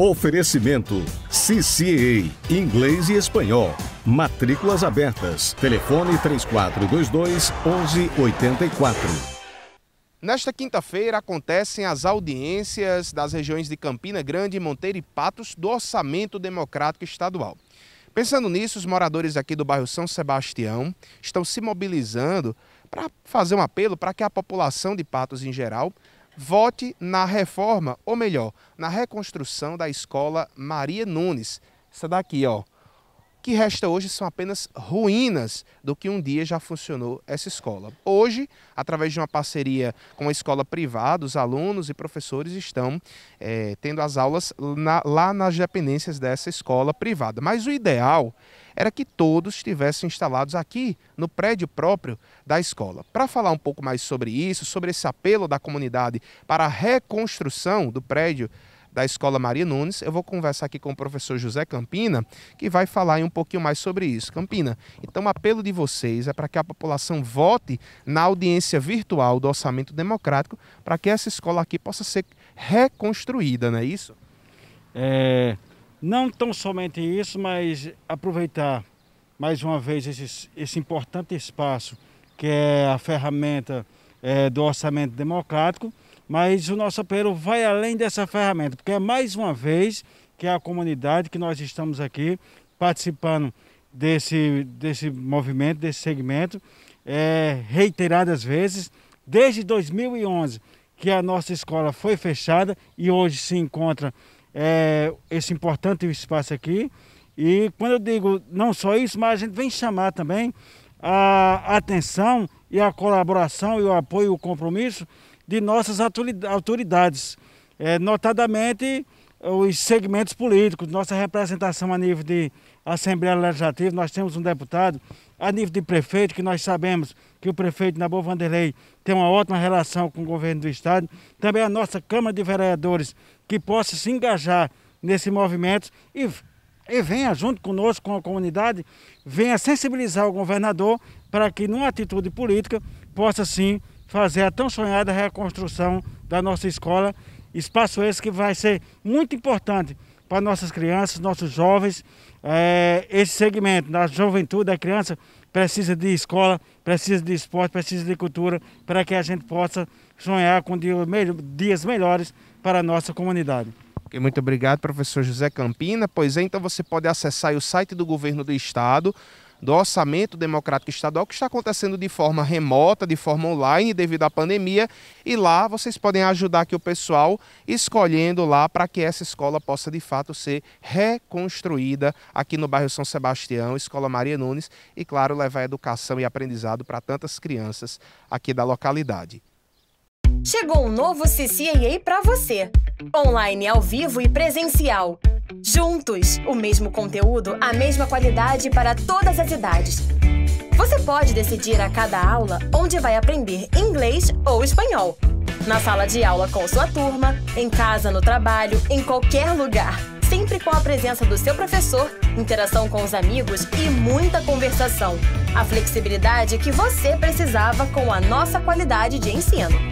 Oferecimento CCA, inglês e espanhol. Matrículas abertas. Telefone 3422 1184. Nesta quinta-feira acontecem as audiências das regiões de Campina Grande, Monteiro e Patos do Orçamento Democrático Estadual. Pensando nisso, os moradores aqui do bairro São Sebastião estão se mobilizando para fazer um apelo para que a população de Patos em geral vote na reforma, ou melhor, na reconstrução da escola Maria Nunes. Essa daqui, ó. O que resta hoje são apenas ruínas do que um dia já funcionou essa escola. Hoje, através de uma parceria com a escola privada, os alunos e professores estão é, tendo as aulas na, lá nas dependências dessa escola privada. Mas o ideal era que todos estivessem instalados aqui no prédio próprio da escola. Para falar um pouco mais sobre isso, sobre esse apelo da comunidade para a reconstrução do prédio da Escola Maria Nunes. Eu vou conversar aqui com o professor José Campina, que vai falar um pouquinho mais sobre isso. Campina, então o apelo de vocês é para que a população vote na audiência virtual do Orçamento Democrático para que essa escola aqui possa ser reconstruída, não é isso? É, não tão somente isso, mas aproveitar mais uma vez esse, esse importante espaço que é a ferramenta é, do orçamento democrático, mas o nosso apelo vai além dessa ferramenta, porque é mais uma vez que a comunidade que nós estamos aqui participando desse, desse movimento, desse segmento, é, reiteradas vezes, desde 2011 que a nossa escola foi fechada e hoje se encontra é, esse importante espaço aqui. E quando eu digo não só isso, mas a gente vem chamar também a atenção e a colaboração e o apoio e o compromisso de nossas autoridades, é, notadamente os segmentos políticos, nossa representação a nível de Assembleia Legislativa, nós temos um deputado, a nível de prefeito, que nós sabemos que o prefeito Nabo Vanderlei tem uma ótima relação com o governo do Estado, também a nossa Câmara de Vereadores, que possa se engajar nesse movimento e, e venha junto conosco, com a comunidade, venha sensibilizar o governador para que, numa atitude política, possa sim fazer a tão sonhada reconstrução da nossa escola Espaço esse que vai ser muito importante para nossas crianças, nossos jovens. É, esse segmento da juventude, da criança, precisa de escola, precisa de esporte, precisa de cultura, para que a gente possa sonhar com dias melhores para a nossa comunidade. Muito obrigado, professor José Campina. Pois é, então você pode acessar o site do governo do estado, do orçamento democrático estadual, que está acontecendo de forma remota, de forma online, devido à pandemia. E lá vocês podem ajudar aqui o pessoal escolhendo lá para que essa escola possa de fato ser reconstruída aqui no bairro São Sebastião, Escola Maria Nunes, e claro, levar educação e aprendizado para tantas crianças aqui da localidade. Chegou um novo CCAA para você. Online ao vivo e presencial. Juntos, o mesmo conteúdo, a mesma qualidade para todas as idades. Você pode decidir a cada aula onde vai aprender inglês ou espanhol. Na sala de aula com sua turma, em casa, no trabalho, em qualquer lugar. Sempre com a presença do seu professor, interação com os amigos e muita conversação. A flexibilidade que você precisava com a nossa qualidade de ensino.